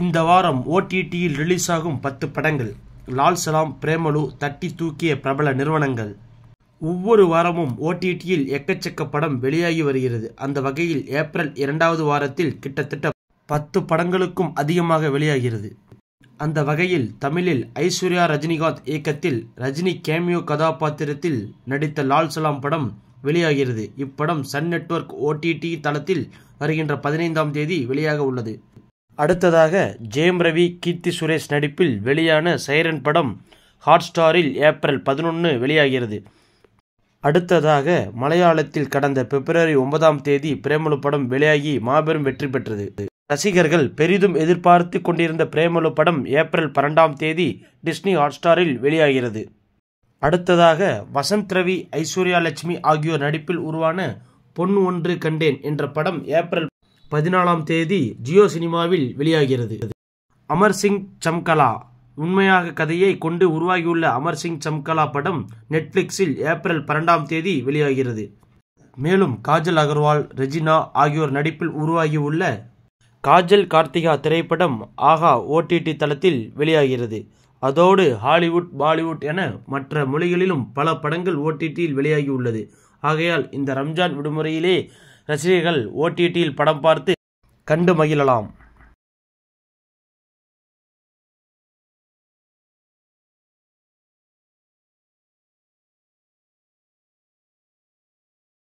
இந்த வாரம் ஓடிடியில் ரிலீஸ் ஆகும் பத்து படங்கள் லால் சலாம் பிரேமலு தட்டி தூக்கிய பிரபல நிறுவனங்கள் ஒவ்வொரு வாரமும் ஓடிடியில் எக்கச்சக்க படம் வெளியாகி வருகிறது அந்த வகையில் ஏப்ரல் இரண்டாவது வாரத்தில் கிட்டத்தட்ட பத்து படங்களுக்கும் அதிகமாக வெளியாகிறது அந்த வகையில் தமிழில் ஐஸ்வர்யா ரஜினிகாந்த் இயக்கத்தில் ரஜினி கேமியோ கதாபாத்திரத்தில் நடித்த லால் சலாம் படம் வெளியாகிறது இப்படம் சன் நெட்வொர்க் ஓடிடி தளத்தில் வருகின்ற பதினைந்தாம் தேதி வெளியாக உள்ளது அடுத்ததாக ஜெயம் ரவி கீர்த்தி சுரேஷ் நடிப்பில் வெளியான சைரன் படம் ஹாட் ஸ்டாரில் ஏப்ரல் பதினொன்று வெளியாகிறது அடுத்ததாக மலையாளத்தில் கடந்த பிப்ரவரி ஒன்பதாம் தேதி பிரேமலு படம் வெளியாகி மாபெரும் வெற்றி பெற்றது ரசிகர்கள் பெரிதும் எதிர்பார்த்து கொண்டிருந்த பிரேமலு படம் ஏப்ரல் பன்னெண்டாம் தேதி டிஸ்னி ஹாட்ஸ்டாரில் வெளியாகிறது அடுத்ததாக வசந்த் ரவி ஐஸ்வர்யா லட்சுமி ஆகியோர் நடிப்பில் உருவான பொன் ஒன்று கண்டேன் என்ற படம் ஏப்ரல் பதினாலாம் தேதி ஜியோ சினிமாவில் வெளியாகிறது அமர் சிங் சம்கலா உண்மையாக கதையை கொண்டு உருவாகியுள்ள அமர் சிங் சம்கலா படம் நெட்ஃப்ளிக்ஸில் ஏப்ரல் பன்னெண்டாம் தேதி வெளியாகிறது மேலும் காஜல் அகர்வால் ரெஜினா ஆகியோர் நடிப்பில் உருவாகியுள்ள காஜல் கார்த்திகா திரைப்படம் ஆகா ஓடிடி தளத்தில் வெளியாகிறது அதோடு ஹாலிவுட் பாலிவுட் என மற்ற மொழிகளிலும் பல படங்கள் ஓடிடியில் வெளியாகியுள்ளது ஆகையால் இந்த ரம்ஜான் விடுமுறையிலே ரசிகர்கள் ஓடிடியில் படம் பார்த்து கண்டு மகிழலாம்